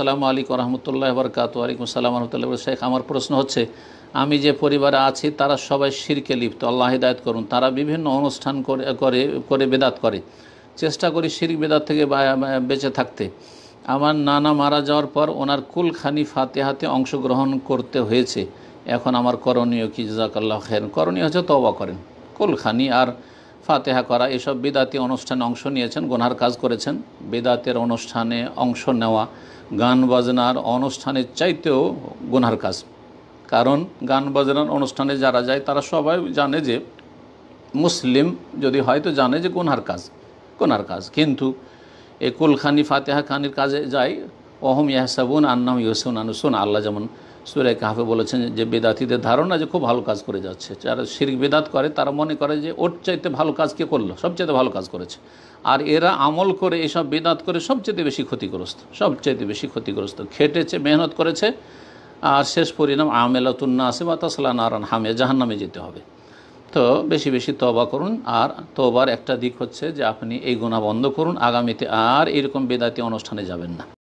সালামু আলিকুম রহমতুল্লাহ বরকাত আলাইকুম সালাম রহমতুল্লাহ শেখ আমার প্রশ্ন হচ্ছে আমি যে পরিবারে আছি তারা সবাই শিরকে লিপ্ত আল্লাহ হিদায়ত করুন তারা বিভিন্ন অনুষ্ঠান করে করে করে বেদাত করে চেষ্টা করি শির বেদাত থেকে বেঁচে থাকতে আমার নানা মারা যাওয়ার পর ওনার কুলখানি ফাতে হাতে অংশগ্রহণ করতে হয়েছে এখন আমার করণীয় কি জাকাল্লাহ খেন করণীয় হচ্ছে তবা করেন কুলখানি আর ফাতেহা করা এসব বেদাতি অনুষ্ঠানে অংশ নিয়েছেন গোনার কাজ করেছেন বেদাতের অনুষ্ঠানে অংশ নেওয়া গান বাজনার অনুষ্ঠানের চাইতেও গোনার কাজ কারণ গান বাজনার অনুষ্ঠানে যারা যায় তারা সবাই জানে যে মুসলিম যদি হয় তো জানে যে গোনার কাজ গোনার কাজ কিন্তু এ কুলখানি ফাতেহা খানির কাজে যায় অহম ইয়াহসাবুন আন্নাম ইউসুন আনুসুন আল্লাহ যেমন সুরে কাহাফে বলেছেন যে বেদাতিদের ধারণা যে খুব ভালো কাজ করে যাচ্ছে যারা শিরিক বেদাত করে তারা মনে করে যে ওর চাইতে ভালো কাজ কে করলো সবচাইতে ভালো কাজ করেছে আর এরা আমল করে এসব বেদাত করে সবচেয়ে বেশি ক্ষতিগ্রস্ত সবচেয়ে বেশি ক্ষতিগ্রস্ত খেটেছে মেহনত করেছে আর শেষ পরিণাম আমেলাতুন্না আসে বা তাসলা নারান হামে জাহান্নামে যেতে হবে তো বেশি বেশি তবা করুন আর তোবার একটা দিক হচ্ছে যে আপনি এই গুণা বন্ধ করুন আগামীতে আর এরকম বেদাতি অনুষ্ঠানে যাবেন না